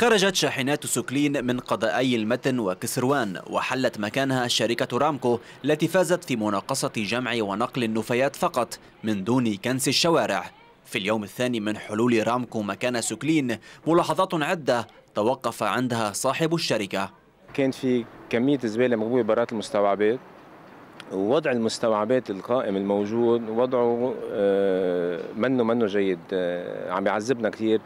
خرجت شاحنات سوكلين من قضائي المتن وكسروان وحلت مكانها شركة رامكو التي فازت في مناقصة جمع ونقل النفايات فقط من دون كنس الشوارع في اليوم الثاني من حلول رامكو مكان سوكلين ملاحظات عدة توقف عندها صاحب الشركة كان في كمية زبالة مغبوبة برات المستوعبات ووضع المستوعبات القائم الموجود وضعه آه، منه منه جيد آه، عم يعذبنا كثير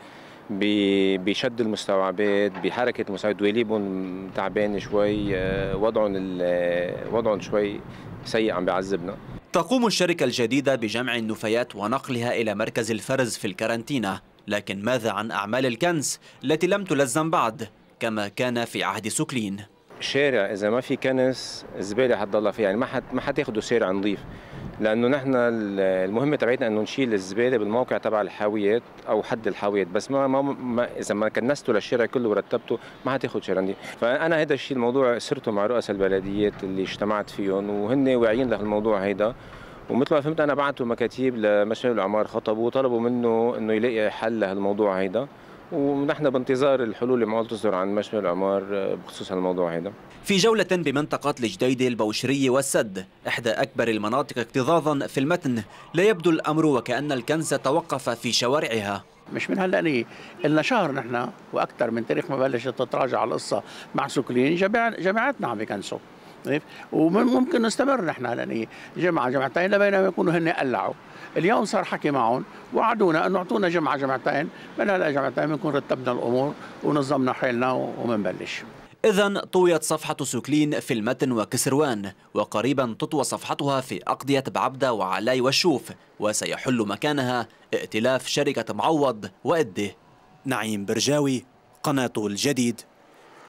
بشد المستوعبات بحركه المستوعبات وليبون تعبان شوي وضعهم آه، وضعهم آه، شوي سيء عم بيعذبنا تقوم الشركة الجديدة بجمع النفايات ونقلها إلى مركز الفرز في الكارنتينا لكن ماذا عن أعمال الكنس التي لم تلزم بعد كما كان في عهد سوكلين شارع إذا ما في كنس زبالة حتضلها فيه يعني ما حت ما شارع نظيف لانه نحن المهمه تبعتنا انه نشيل الزباله بالموقع تبع الحاويات او حد الحاويات بس ما, ما, ما اذا ما كنسته للشارع كله ورتبته ما حتاخذ شرندي فانا هذا الشيء الموضوع سرته مع رؤساء البلديات اللي اجتمعت فيهم وهن واعيين لهالموضوع هيدا ومثل ما فهمت انا بعثوا مكاتيب لمشروع الاعمار خطبوا وطلبوا منه انه يلاقي حل لهالموضوع هيدا ونحن بانتظار الحلول اللي معقول تصدر عن مجمع العمار آه، بخصوص هالموضوع هذا في جولة بمنطقة الجديدة البوشرية والسد إحدى أكبر المناطق اكتظاظا في المتن لا يبدو الأمر وكأن الكنز توقف في شوارعها مش من هلا يعني لنا شهر نحن واكثر من تاريخ ما بلشت تتراجع القصه مع سكلين جماعتنا عم بكنسوا طيب؟ وممكن نستمر نحن هلا يعني جمعه جمعتين ما يكونوا هن قلعوا اليوم صار حكي معهم وعدونا انه اعطونا جمعه جمعتين من هلا جمعتين بنكون رتبنا الامور ونظمنا حالنا وبنبلش إذا طويت صفحة سوكلين في المتن وكسروان وقريبا تطوى صفحتها في أقضية بعبدة وعلاي والشوف وسيحل مكانها ائتلاف شركة معوض وإده نعيم برجاوي قناة الجديد